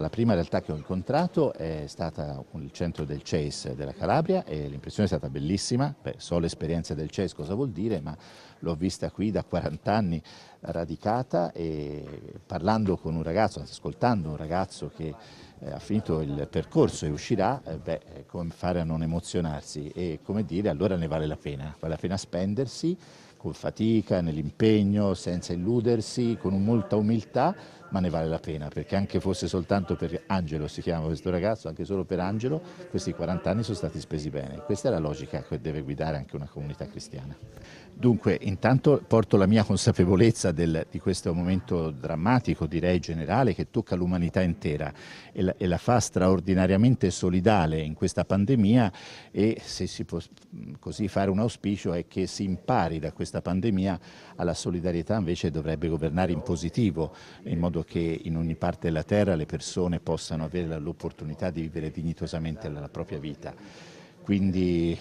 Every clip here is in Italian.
La prima realtà che ho incontrato è stata il centro del CES della Calabria e l'impressione è stata bellissima. Beh, so l'esperienza del CES cosa vuol dire, ma l'ho vista qui da 40 anni radicata e parlando con un ragazzo, ascoltando un ragazzo che eh, ha finito il percorso e uscirà, eh, beh, eh, come fare a non emozionarsi e come dire allora ne vale la pena, vale la pena spendersi con fatica, nell'impegno, senza illudersi, con molta umiltà, ma ne vale la pena, perché anche fosse soltanto per Angelo, si chiama questo ragazzo, anche solo per Angelo, questi 40 anni sono stati spesi bene. Questa è la logica che deve guidare anche una comunità cristiana. Dunque, intanto porto la mia consapevolezza del, di questo momento drammatico, direi generale, che tocca l'umanità intera e e, e la, fa straordinariamente solidale in questa pandemia e se si può mm, così fare un auspicio è che si impari da questa pandemia alla solidarietà invece dovrebbe governare in positivo in modo che in ogni parte della terra le persone possano avere l'opportunità di vivere dignitosamente la propria vita quindi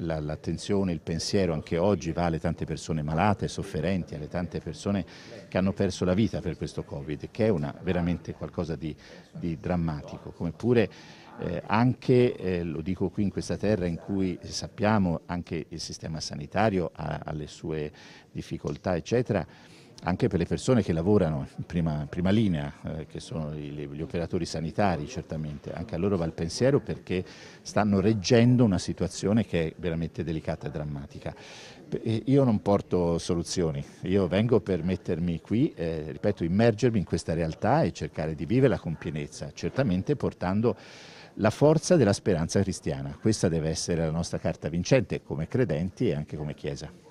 l'attenzione, il pensiero anche oggi va alle tante persone malate, sofferenti, alle tante persone che hanno perso la vita per questo Covid, che è una, veramente qualcosa di, di drammatico, come pure eh, anche, eh, lo dico qui in questa terra in cui sappiamo anche il sistema sanitario ha, ha le sue difficoltà, eccetera, anche per le persone che lavorano in prima, prima linea, eh, che sono gli, gli, operatori sanitari certamente, anche a loro va il pensiero perché stanno reggendo una situazione che è veramente delicata e drammatica. io non porto soluzioni, io vengo per mettermi qui, eh, ripeto, immergermi in questa realtà e cercare di viverla con pienezza, certamente portando la forza della speranza cristiana. Questa deve essere la nostra carta vincente come credenti e anche come Chiesa.